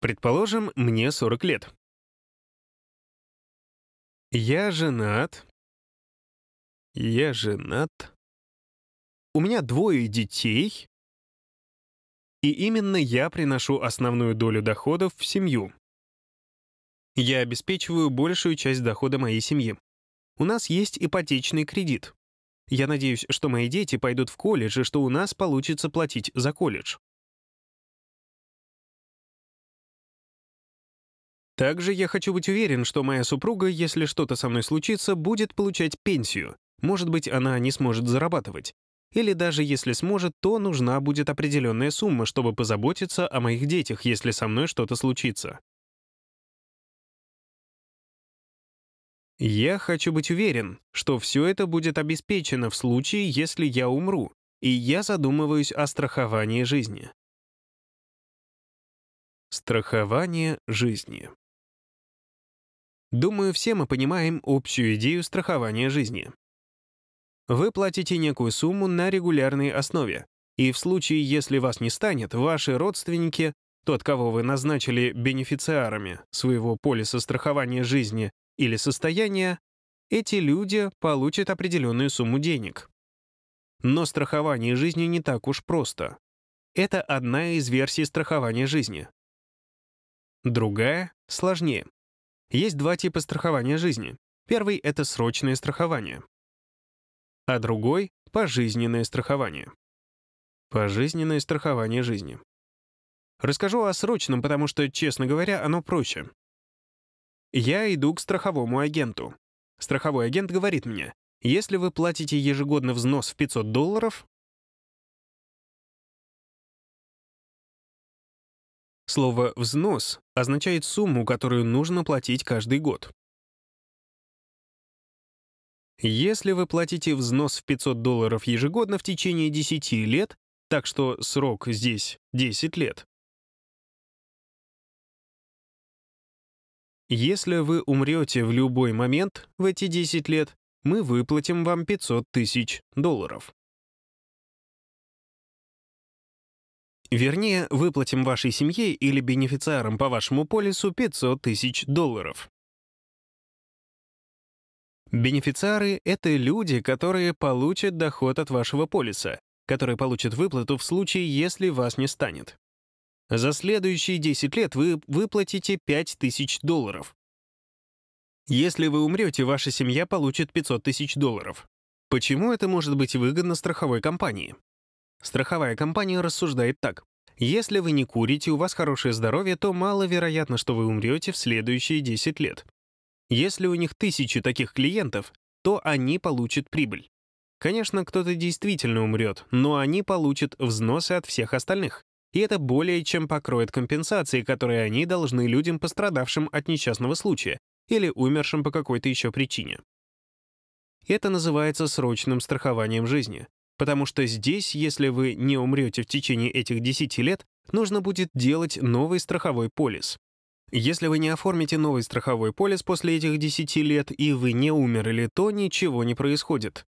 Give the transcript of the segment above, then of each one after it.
Предположим, мне 40 лет. Я женат. Я женат. У меня двое детей. И именно я приношу основную долю доходов в семью. Я обеспечиваю большую часть дохода моей семьи. У нас есть ипотечный кредит. Я надеюсь, что мои дети пойдут в колледж и что у нас получится платить за колледж. Также я хочу быть уверен, что моя супруга, если что-то со мной случится, будет получать пенсию. Может быть, она не сможет зарабатывать. Или даже если сможет, то нужна будет определенная сумма, чтобы позаботиться о моих детях, если со мной что-то случится. Я хочу быть уверен, что все это будет обеспечено в случае, если я умру, и я задумываюсь о страховании жизни. Страхование жизни. Думаю, все мы понимаем общую идею страхования жизни. Вы платите некую сумму на регулярной основе, и в случае, если вас не станет, ваши родственники, тот, кого вы назначили бенефициарами своего полиса страхования жизни или состояния, эти люди получат определенную сумму денег. Но страхование жизни не так уж просто. Это одна из версий страхования жизни. Другая — сложнее. Есть два типа страхования жизни. Первый — это срочное страхование, а другой — пожизненное страхование. Пожизненное страхование жизни. Расскажу о срочном, потому что, честно говоря, оно проще. Я иду к страховому агенту. Страховой агент говорит мне, если вы платите ежегодно взнос в 500 долларов, Слово «взнос» означает сумму, которую нужно платить каждый год. Если вы платите взнос в 500 долларов ежегодно в течение 10 лет, так что срок здесь 10 лет. Если вы умрете в любой момент в эти 10 лет, мы выплатим вам 500 тысяч долларов. Вернее, выплатим вашей семье или бенефициарам по вашему полису 500 тысяч долларов. Бенефициары — это люди, которые получат доход от вашего полиса, которые получат выплату в случае, если вас не станет. За следующие 10 лет вы выплатите 5000 долларов. Если вы умрете, ваша семья получит 500 тысяч долларов. Почему это может быть выгодно страховой компании? Страховая компания рассуждает так. Если вы не курите, у вас хорошее здоровье, то маловероятно, что вы умрете в следующие 10 лет. Если у них тысячи таких клиентов, то они получат прибыль. Конечно, кто-то действительно умрет, но они получат взносы от всех остальных. И это более чем покроет компенсации, которые они должны людям, пострадавшим от несчастного случая или умершим по какой-то еще причине. Это называется срочным страхованием жизни. Потому что здесь, если вы не умрете в течение этих 10 лет, нужно будет делать новый страховой полис. Если вы не оформите новый страховой полис после этих 10 лет и вы не умерли, то ничего не происходит.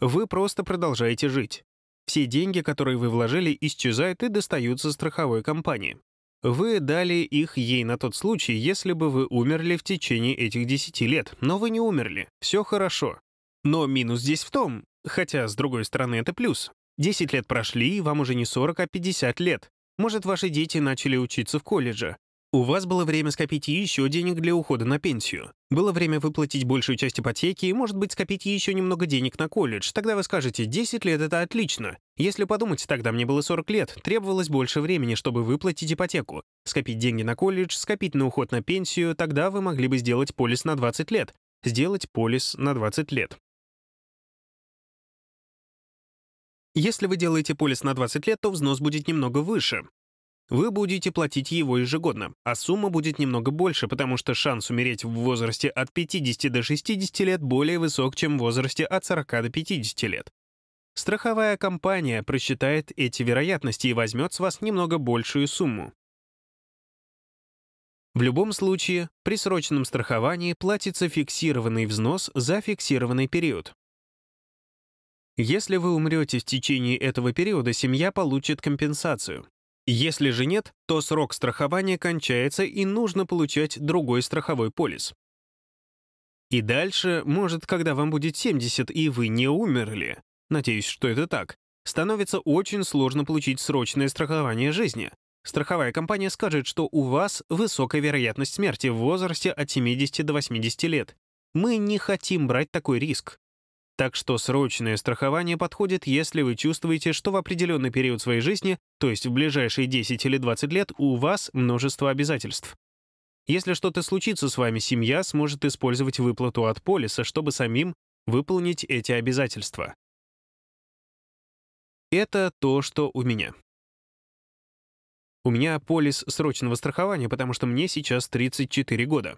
Вы просто продолжаете жить. Все деньги, которые вы вложили, исчезают и достаются страховой компании. Вы дали их ей на тот случай, если бы вы умерли в течение этих 10 лет, но вы не умерли. Все хорошо. Но минус здесь в том, Хотя, с другой стороны, это плюс. 10 лет прошли, и вам уже не 40, а 50 лет. Может, ваши дети начали учиться в колледже. У вас было время скопить еще денег для ухода на пенсию. Было время выплатить большую часть ипотеки и, может быть, скопить еще немного денег на колледж. Тогда вы скажете, 10 лет — это отлично. Если подумать, тогда мне было 40 лет, требовалось больше времени, чтобы выплатить ипотеку. Скопить деньги на колледж, скопить на уход на пенсию, тогда вы могли бы сделать полис на 20 лет. Сделать полис на 20 лет. Если вы делаете полис на 20 лет, то взнос будет немного выше. Вы будете платить его ежегодно, а сумма будет немного больше, потому что шанс умереть в возрасте от 50 до 60 лет более высок, чем в возрасте от 40 до 50 лет. Страховая компания просчитает эти вероятности и возьмет с вас немного большую сумму. В любом случае, при срочном страховании платится фиксированный взнос за фиксированный период. Если вы умрете в течение этого периода, семья получит компенсацию. Если же нет, то срок страхования кончается и нужно получать другой страховой полис. И дальше, может, когда вам будет 70 и вы не умерли, надеюсь, что это так, становится очень сложно получить срочное страхование жизни. Страховая компания скажет, что у вас высокая вероятность смерти в возрасте от 70 до 80 лет. Мы не хотим брать такой риск. Так что срочное страхование подходит, если вы чувствуете, что в определенный период своей жизни, то есть в ближайшие 10 или 20 лет, у вас множество обязательств. Если что-то случится с вами, семья сможет использовать выплату от полиса, чтобы самим выполнить эти обязательства. Это то, что у меня. У меня полис срочного страхования, потому что мне сейчас 34 года.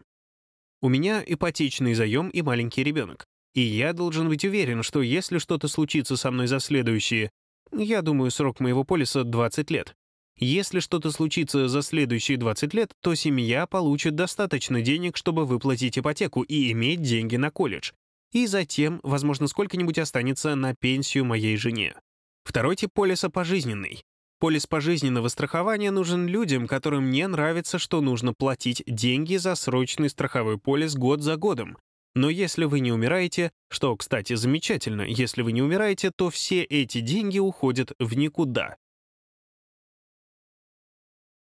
У меня ипотечный заем и маленький ребенок. И я должен быть уверен, что если что-то случится со мной за следующие... Я думаю, срок моего полиса — 20 лет. Если что-то случится за следующие 20 лет, то семья получит достаточно денег, чтобы выплатить ипотеку и иметь деньги на колледж. И затем, возможно, сколько-нибудь останется на пенсию моей жене. Второй тип полиса — пожизненный. Полис пожизненного страхования нужен людям, которым не нравится, что нужно платить деньги за срочный страховой полис год за годом, но если вы не умираете, что, кстати, замечательно, если вы не умираете, то все эти деньги уходят в никуда.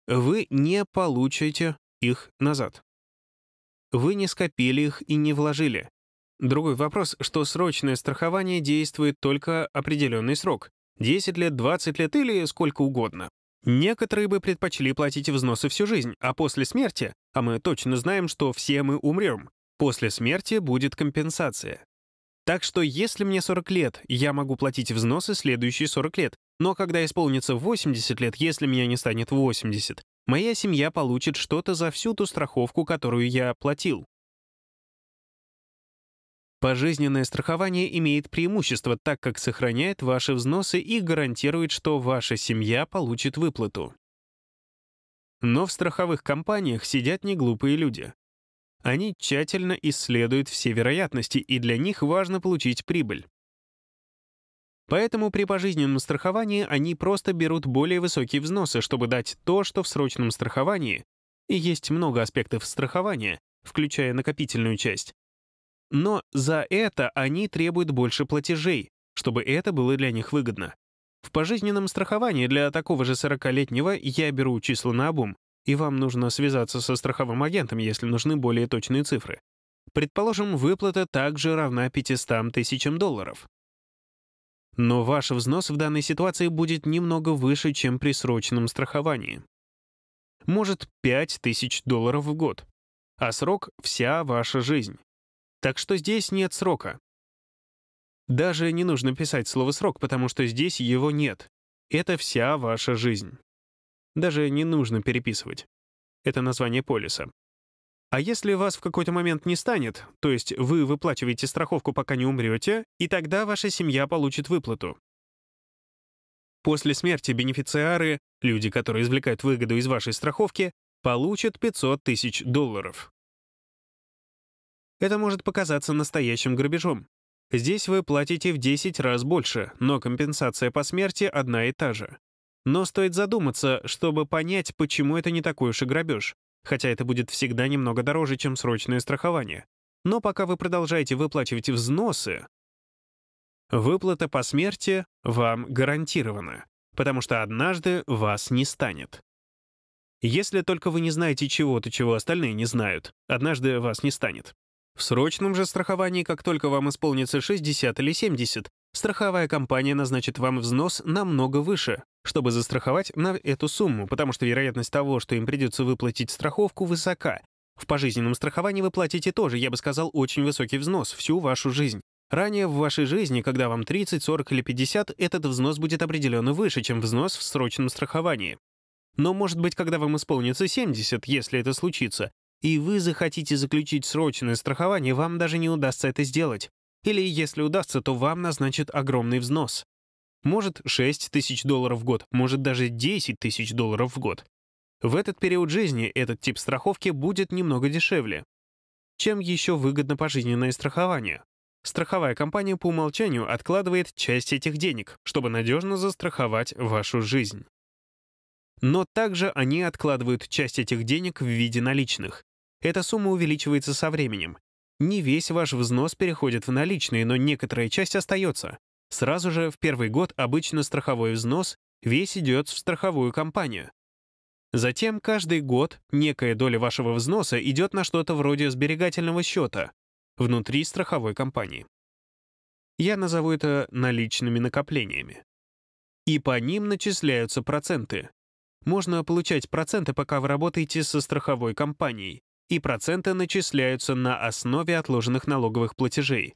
Вы не получите их назад. Вы не скопили их и не вложили. Другой вопрос, что срочное страхование действует только определенный срок — 10 лет, 20 лет или сколько угодно. Некоторые бы предпочли платить взносы всю жизнь, а после смерти, а мы точно знаем, что все мы умрем, После смерти будет компенсация. Так что если мне 40 лет, я могу платить взносы следующие 40 лет. Но когда исполнится 80 лет, если меня не станет 80, моя семья получит что-то за всю ту страховку, которую я оплатил. Пожизненное страхование имеет преимущество, так как сохраняет ваши взносы и гарантирует, что ваша семья получит выплату. Но в страховых компаниях сидят не глупые люди. Они тщательно исследуют все вероятности, и для них важно получить прибыль. Поэтому при пожизненном страховании они просто берут более высокие взносы, чтобы дать то, что в срочном страховании, и есть много аспектов страхования, включая накопительную часть. Но за это они требуют больше платежей, чтобы это было для них выгодно. В пожизненном страховании для такого же 40-летнего я беру число на обум, и вам нужно связаться со страховым агентом, если нужны более точные цифры. Предположим, выплата также равна 500 тысячам долларов. Но ваш взнос в данной ситуации будет немного выше, чем при срочном страховании. Может, 5 тысяч долларов в год. А срок — вся ваша жизнь. Так что здесь нет срока. Даже не нужно писать слово «срок», потому что здесь его нет. Это вся ваша жизнь. Даже не нужно переписывать. Это название полиса. А если вас в какой-то момент не станет, то есть вы выплачиваете страховку, пока не умрете, и тогда ваша семья получит выплату. После смерти бенефициары, люди, которые извлекают выгоду из вашей страховки, получат 500 тысяч долларов. Это может показаться настоящим грабежом. Здесь вы платите в 10 раз больше, но компенсация по смерти одна и та же. Но стоит задуматься, чтобы понять, почему это не такой уж и грабеж, хотя это будет всегда немного дороже, чем срочное страхование. Но пока вы продолжаете выплачивать взносы, выплата по смерти вам гарантирована, потому что однажды вас не станет. Если только вы не знаете чего-то, чего остальные не знают, однажды вас не станет. В срочном же страховании, как только вам исполнится 60 или 70, страховая компания назначит вам взнос намного выше, чтобы застраховать на эту сумму, потому что вероятность того, что им придется выплатить страховку, высока. В пожизненном страховании вы платите тоже, я бы сказал, очень высокий взнос всю вашу жизнь. Ранее в вашей жизни, когда вам 30, 40 или 50, этот взнос будет определенно выше, чем взнос в срочном страховании. Но, может быть, когда вам исполнится 70, если это случится, и вы захотите заключить срочное страхование, вам даже не удастся это сделать. Или, если удастся, то вам назначат огромный взнос. Может, 6 тысяч долларов в год, может, даже 10 тысяч долларов в год. В этот период жизни этот тип страховки будет немного дешевле. Чем еще выгодно пожизненное страхование? Страховая компания по умолчанию откладывает часть этих денег, чтобы надежно застраховать вашу жизнь. Но также они откладывают часть этих денег в виде наличных. Эта сумма увеличивается со временем. Не весь ваш взнос переходит в наличные, но некоторая часть остается. Сразу же в первый год обычно страховой взнос весь идет в страховую компанию. Затем каждый год некая доля вашего взноса идет на что-то вроде сберегательного счета внутри страховой компании. Я назову это наличными накоплениями. И по ним начисляются проценты. Можно получать проценты, пока вы работаете со страховой компанией, и проценты начисляются на основе отложенных налоговых платежей,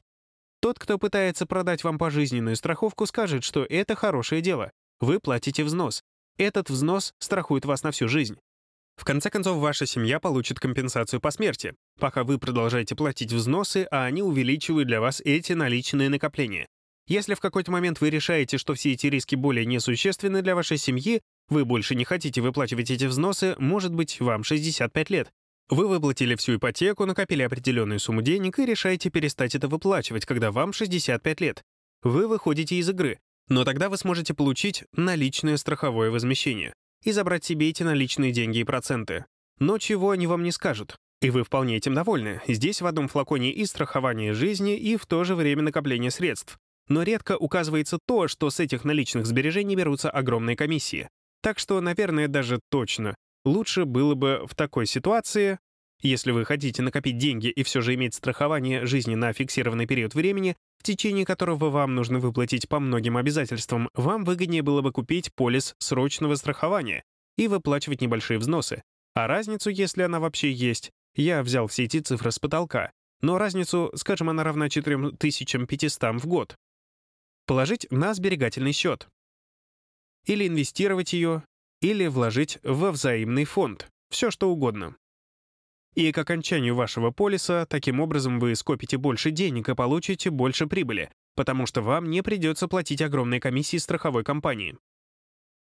тот, кто пытается продать вам пожизненную страховку, скажет, что это хорошее дело. Вы платите взнос. Этот взнос страхует вас на всю жизнь. В конце концов, ваша семья получит компенсацию по смерти, пока вы продолжаете платить взносы, а они увеличивают для вас эти наличные накопления. Если в какой-то момент вы решаете, что все эти риски более несущественны для вашей семьи, вы больше не хотите выплачивать эти взносы, может быть, вам 65 лет. Вы выплатили всю ипотеку, накопили определенную сумму денег и решаете перестать это выплачивать, когда вам 65 лет. Вы выходите из игры, но тогда вы сможете получить наличное страховое возмещение и забрать себе эти наличные деньги и проценты. Но чего они вам не скажут. И вы вполне этим довольны. Здесь в одном флаконе и страхование жизни, и в то же время накопление средств. Но редко указывается то, что с этих наличных сбережений берутся огромные комиссии. Так что, наверное, даже точно, Лучше было бы в такой ситуации, если вы хотите накопить деньги и все же иметь страхование жизни на фиксированный период времени, в течение которого вам нужно выплатить по многим обязательствам, вам выгоднее было бы купить полис срочного страхования и выплачивать небольшие взносы. А разницу, если она вообще есть, я взял все эти цифры с потолка, но разницу, скажем, она равна 4500 в год. Положить на сберегательный счет. Или инвестировать ее, или вложить во взаимный фонд, все что угодно. И к окончанию вашего полиса, таким образом вы скопите больше денег и получите больше прибыли, потому что вам не придется платить огромные комиссии страховой компании.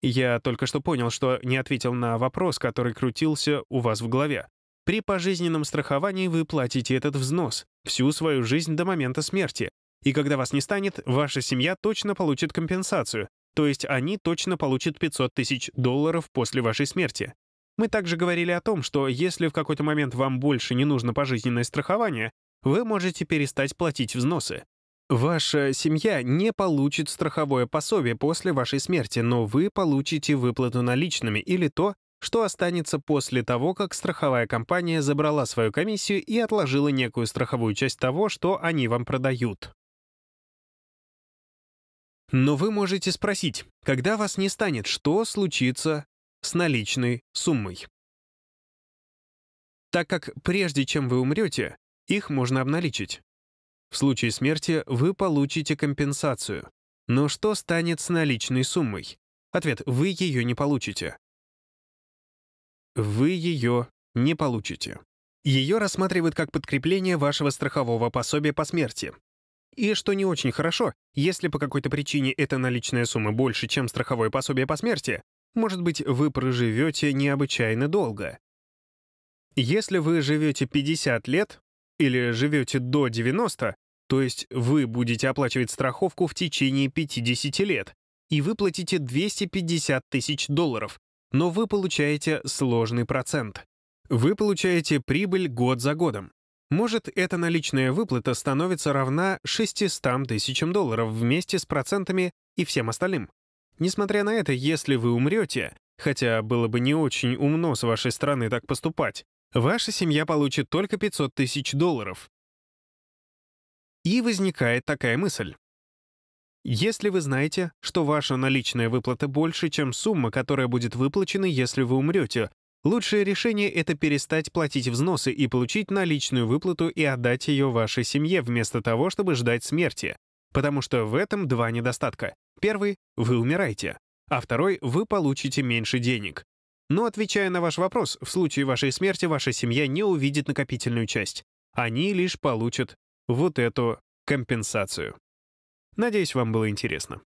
Я только что понял, что не ответил на вопрос, который крутился у вас в голове. При пожизненном страховании вы платите этот взнос всю свою жизнь до момента смерти, и когда вас не станет, ваша семья точно получит компенсацию, то есть они точно получат 500 тысяч долларов после вашей смерти. Мы также говорили о том, что если в какой-то момент вам больше не нужно пожизненное страхование, вы можете перестать платить взносы. Ваша семья не получит страховое пособие после вашей смерти, но вы получите выплату наличными или то, что останется после того, как страховая компания забрала свою комиссию и отложила некую страховую часть того, что они вам продают. Но вы можете спросить, когда вас не станет, что случится с наличной суммой? Так как прежде чем вы умрете, их можно обналичить. В случае смерти вы получите компенсацию. Но что станет с наличной суммой? Ответ — вы ее не получите. Вы ее не получите. Ее рассматривают как подкрепление вашего страхового пособия по смерти, и что не очень хорошо, если по какой-то причине эта наличная сумма больше, чем страховое пособие по смерти, может быть, вы проживете необычайно долго. Если вы живете 50 лет или живете до 90, то есть вы будете оплачивать страховку в течение 50 лет, и выплатите 250 тысяч долларов, но вы получаете сложный процент. Вы получаете прибыль год за годом. Может, эта наличная выплата становится равна 600 тысячам долларов вместе с процентами и всем остальным. Несмотря на это, если вы умрете, хотя было бы не очень умно с вашей стороны так поступать, ваша семья получит только 500 тысяч долларов. И возникает такая мысль. Если вы знаете, что ваша наличная выплата больше, чем сумма, которая будет выплачена, если вы умрете, Лучшее решение — это перестать платить взносы и получить наличную выплату и отдать ее вашей семье, вместо того, чтобы ждать смерти. Потому что в этом два недостатка. Первый — вы умираете, а второй — вы получите меньше денег. Но, отвечая на ваш вопрос, в случае вашей смерти ваша семья не увидит накопительную часть. Они лишь получат вот эту компенсацию. Надеюсь, вам было интересно.